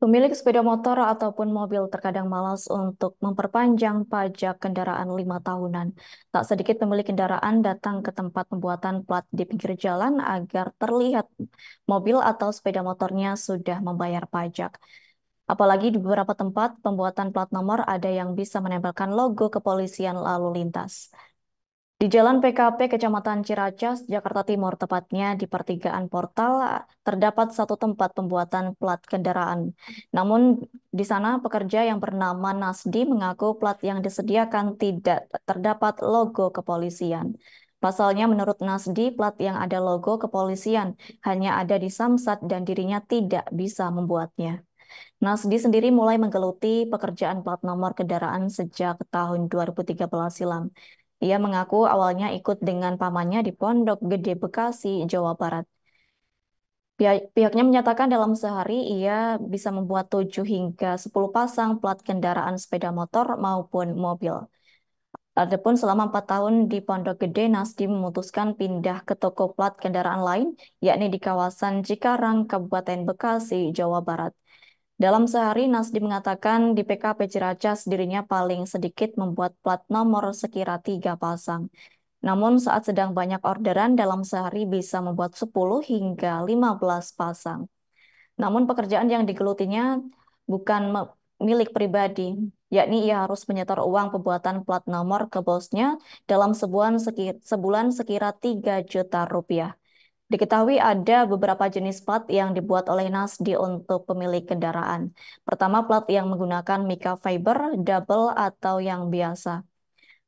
Pemilik sepeda motor ataupun mobil terkadang malas untuk memperpanjang pajak kendaraan lima tahunan. Tak sedikit pemilik kendaraan datang ke tempat pembuatan plat di pinggir jalan agar terlihat mobil atau sepeda motornya sudah membayar pajak. Apalagi di beberapa tempat, pembuatan plat nomor ada yang bisa menempelkan logo kepolisian lalu lintas. Di Jalan PKP Kecamatan Ciracas, Jakarta Timur, tepatnya di pertigaan portal, terdapat satu tempat pembuatan plat kendaraan. Namun di sana pekerja yang bernama Nasdi mengaku plat yang disediakan tidak terdapat logo kepolisian. Pasalnya menurut Nasdi, plat yang ada logo kepolisian hanya ada di Samsat dan dirinya tidak bisa membuatnya. Nasdi sendiri mulai menggeluti pekerjaan plat nomor kendaraan sejak tahun 2013 silam. Ia mengaku awalnya ikut dengan pamannya di Pondok Gede Bekasi, Jawa Barat. pihaknya menyatakan dalam sehari ia bisa membuat 7 hingga 10 pasang plat kendaraan sepeda motor maupun mobil. Adapun selama 4 tahun di Pondok Gede, Nasdem memutuskan pindah ke toko plat kendaraan lain, yakni di kawasan Cikarang, Kabupaten Bekasi, Jawa Barat. Dalam sehari, Nasdi mengatakan di PKP Ciracas dirinya paling sedikit membuat plat nomor sekira tiga pasang. Namun saat sedang banyak orderan dalam sehari bisa membuat 10 hingga 15 pasang. Namun pekerjaan yang digelutinya bukan milik pribadi, yakni ia harus menyetor uang pembuatan plat nomor ke bosnya dalam sebulan sekira, sebulan 3 juta rupiah. Diketahui ada beberapa jenis plat yang dibuat oleh NASDI untuk pemilik kendaraan. Pertama, plat yang menggunakan mika fiber, double, atau yang biasa.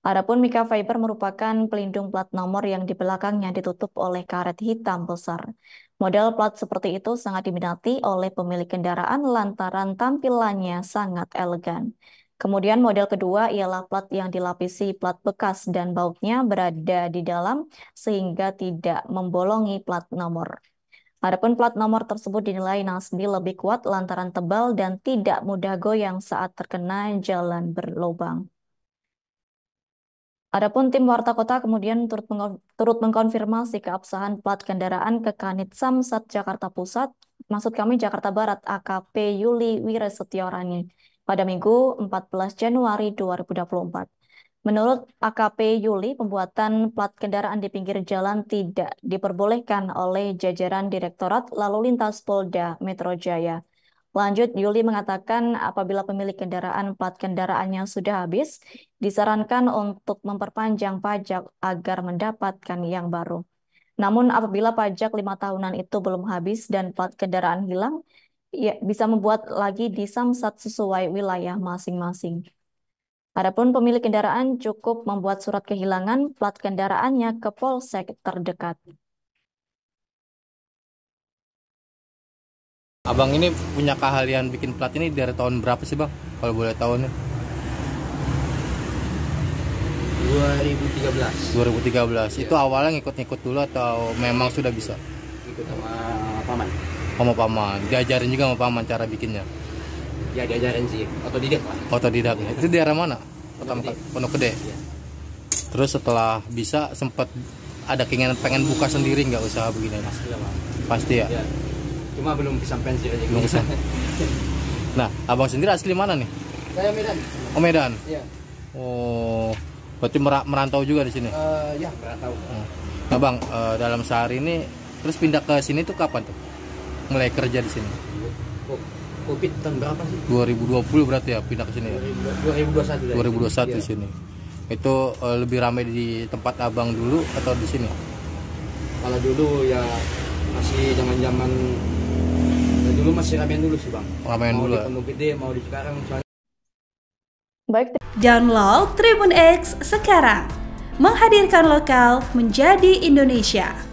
Adapun mika fiber merupakan pelindung plat nomor yang di belakangnya ditutup oleh karet hitam besar. Model plat seperti itu sangat diminati oleh pemilik kendaraan lantaran tampilannya sangat elegan. Kemudian model kedua ialah plat yang dilapisi plat bekas dan bautnya berada di dalam sehingga tidak membolongi plat nomor. Adapun plat nomor tersebut dinilai nasbi lebih kuat lantaran tebal dan tidak mudah goyang saat terkena jalan berlubang. Adapun tim Warta Kota kemudian turut, meng turut mengkonfirmasi keabsahan plat kendaraan ke Kanit Samsat Jakarta Pusat, maksud kami Jakarta Barat AKP Yuli Wiresetiorani, pada Minggu 14 Januari 2024. Menurut AKP Yuli, pembuatan plat kendaraan di pinggir jalan tidak diperbolehkan oleh jajaran Direktorat Lalu Lintas Polda Metro Jaya. Lanjut, Yuli mengatakan apabila pemilik kendaraan plat kendaraannya sudah habis, disarankan untuk memperpanjang pajak agar mendapatkan yang baru. Namun apabila pajak lima tahunan itu belum habis dan plat kendaraan hilang, ya, bisa membuat lagi di Samsat sesuai wilayah masing-masing. Adapun pemilik kendaraan cukup membuat surat kehilangan plat kendaraannya ke polsek terdekat. Abang ini punya keahlian bikin plat ini dari tahun berapa sih bang? Kalau boleh tahu nih. 2013. 2013. Ya. Itu awalnya ngikut-ngikut dulu atau memang sudah bisa? Ikut sama paman mau paman diajarin juga mau paman cara bikinnya ya diajarin sih otodidak lah otodidak itu di daerah mana pertama pondok gede ya. terus setelah bisa sempat ada keinginan pengen buka sendiri nggak usaha begini pasti ya, pasti ya? ya cuma belum kesampaian sih belum nah abang sendiri asli mana nih saya Medan oh Medan ya. oh berarti merantau juga di sini uh, ya merantau nah bang uh, dalam sehari ini terus pindah ke sini tuh kapan tuh mulai kerja di sini? Covid tahun berapa sih? 2020 berarti ya pindah ke sini ya? 2021. 2021 di sini. Itu e, lebih ramai di tempat abang dulu atau di sini? Kalau dulu ya masih zaman-zaman ya dulu masih ramai dulu sih bang. Ramai dulu. Mau di Pondok Gede, mau di sekarang. Baik. Download Tribun X sekarang menghadirkan lokal menjadi Indonesia.